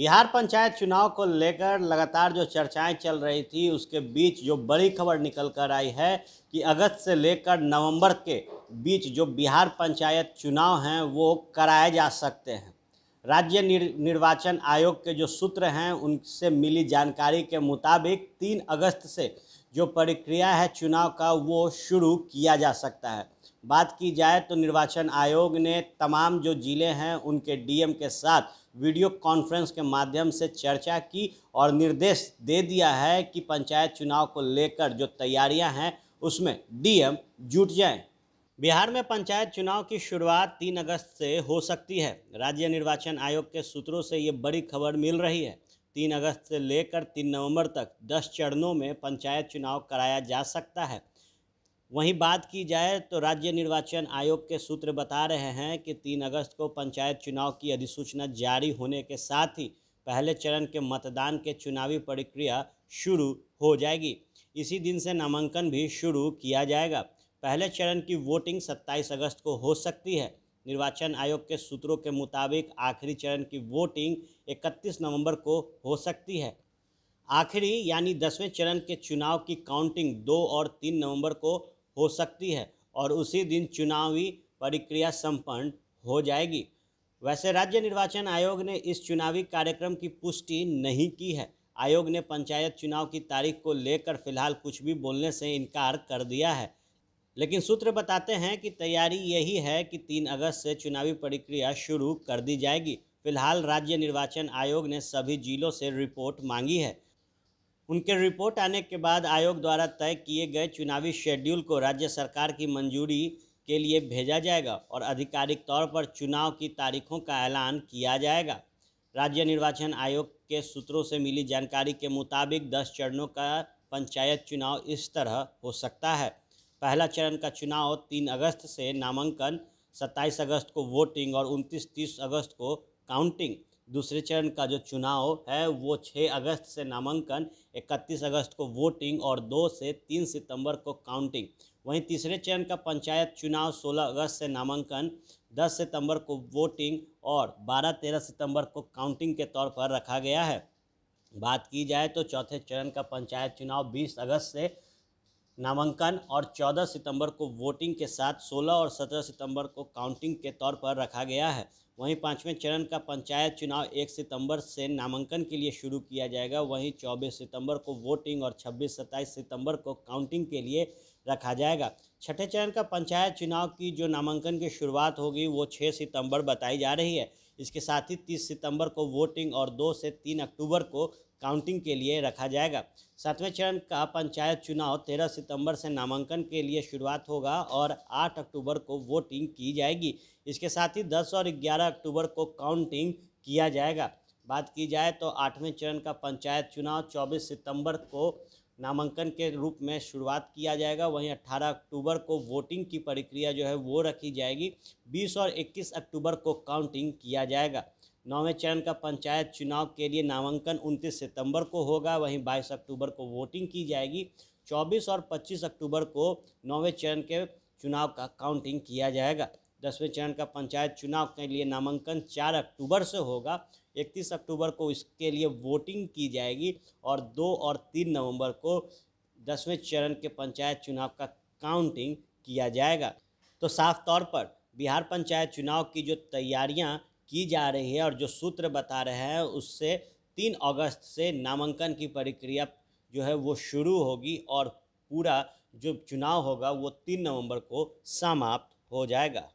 बिहार पंचायत चुनाव को लेकर लगातार जो चर्चाएं चल रही थी उसके बीच जो बड़ी खबर निकल कर आई है कि अगस्त से लेकर नवंबर के बीच जो बिहार पंचायत चुनाव हैं वो कराए जा सकते हैं राज्य निर, निर्वाचन आयोग के जो सूत्र हैं उनसे मिली जानकारी के मुताबिक तीन अगस्त से जो प्रक्रिया है चुनाव का वो शुरू किया जा सकता है बात की जाए तो निर्वाचन आयोग ने तमाम जो ज़िले हैं उनके डीएम के साथ वीडियो कॉन्फ्रेंस के माध्यम से चर्चा की और निर्देश दे दिया है कि पंचायत चुनाव को लेकर जो तैयारियां हैं उसमें डीएम जुट जाएं। बिहार में पंचायत चुनाव की शुरुआत 3 अगस्त से हो सकती है राज्य निर्वाचन आयोग के सूत्रों से ये बड़ी खबर मिल रही है तीन अगस्त से लेकर तीन नवंबर तक दस चरणों में पंचायत चुनाव कराया जा सकता है वहीं बात की जाए तो राज्य निर्वाचन आयोग के सूत्र बता रहे हैं कि तीन अगस्त को पंचायत चुनाव की अधिसूचना जारी होने के साथ ही पहले चरण के मतदान के चुनावी प्रक्रिया शुरू हो जाएगी इसी दिन से नामांकन भी शुरू किया जाएगा पहले चरण की वोटिंग 27 अगस्त को हो सकती है निर्वाचन आयोग के सूत्रों के मुताबिक आखिरी चरण की वोटिंग 31 नवंबर को हो सकती है आखिरी यानी दसवें चरण के चुनाव की काउंटिंग दो और तीन नवंबर को हो सकती है और उसी दिन चुनावी प्रक्रिया संपन्न हो जाएगी वैसे राज्य निर्वाचन आयोग ने इस चुनावी कार्यक्रम की पुष्टि नहीं की है आयोग ने पंचायत चुनाव की तारीख को लेकर फिलहाल कुछ भी बोलने से इनकार कर दिया है लेकिन सूत्र बताते हैं कि तैयारी यही है कि तीन अगस्त से चुनावी प्रक्रिया शुरू कर दी जाएगी फिलहाल राज्य निर्वाचन आयोग ने सभी जिलों से रिपोर्ट मांगी है उनके रिपोर्ट आने के बाद आयोग द्वारा तय किए गए चुनावी शेड्यूल को राज्य सरकार की मंजूरी के लिए भेजा जाएगा और आधिकारिक तौर पर चुनाव की तारीखों का ऐलान किया जाएगा राज्य निर्वाचन आयोग के सूत्रों से मिली जानकारी के मुताबिक दस चरणों का पंचायत चुनाव इस तरह हो सकता है पहला चरण का चुनाव तीन अगस्त से नामांकन सत्ताईस अगस्त को वोटिंग और उनतीस तीस अगस्त को काउंटिंग दूसरे चरण का जो चुनाव है वो 6 अगस्त से नामांकन 31 अगस्त को वोटिंग और 2 से 3 सितंबर को काउंटिंग वहीं तीसरे चरण का पंचायत चुनाव 16 अगस्त से नामांकन 10 सितंबर को वोटिंग और 12-13 सितंबर को काउंटिंग के तौर पर रखा गया है बात की जाए तो चौथे चरण का पंचायत चुनाव 20 अगस्त से नामांकन और 14 सितंबर को वोटिंग के साथ 16 और 17 सितंबर को काउंटिंग के तौर पर रखा गया है वहीं पाँचवें चरण का पंचायत चुनाव 1 सितंबर से नामांकन के लिए शुरू किया जाएगा वहीं 24 सितंबर को वोटिंग और 26-27 सितंबर को काउंटिंग के लिए रखा जाएगा छठे चरण का पंचायत चुनाव की जो नामांकन की शुरुआत होगी वो छः सितंबर बताई जा रही है इसके साथ ही 30 सितंबर को वोटिंग और 2 से 3 अक्टूबर को काउंटिंग के लिए रखा जाएगा सातवें चरण का पंचायत चुनाव 13 सितंबर से नामांकन के लिए शुरुआत होगा और 8 अक्टूबर को वोटिंग की जाएगी इसके साथ ही 10 और 11 अक्टूबर को काउंटिंग किया जाएगा बात की जाए तो आठवें चरण का पंचायत चुनाव चौबीस सितंबर को नामांकन के रूप में शुरुआत किया जाएगा वहीं 18 अक्टूबर को वोटिंग की प्रक्रिया जो है वो रखी जाएगी 20 और 21 अक्टूबर को काउंटिंग किया जाएगा नौवें चरण का पंचायत चुनाव के लिए नामांकन 29 सितंबर को होगा वहीं 22 अक्टूबर को वोटिंग की जाएगी 24 और 25 अक्टूबर को नौवें चरण के चुनाव का काउंटिंग किया जाएगा दसवें चरण का पंचायत चुनाव के लिए नामांकन चार अक्टूबर से होगा इकतीस अक्टूबर को इसके लिए वोटिंग की जाएगी और दो और तीन नवंबर को दसवें चरण के पंचायत चुनाव का काउंटिंग किया जाएगा तो साफ तौर पर बिहार पंचायत चुनाव की जो तैयारियां की जा रही है और जो सूत्र बता रहे हैं उससे तीन अगस्त से नामांकन की प्रक्रिया जो है वो शुरू होगी और पूरा जो चुनाव होगा वो तीन नवंबर को समाप्त हो जाएगा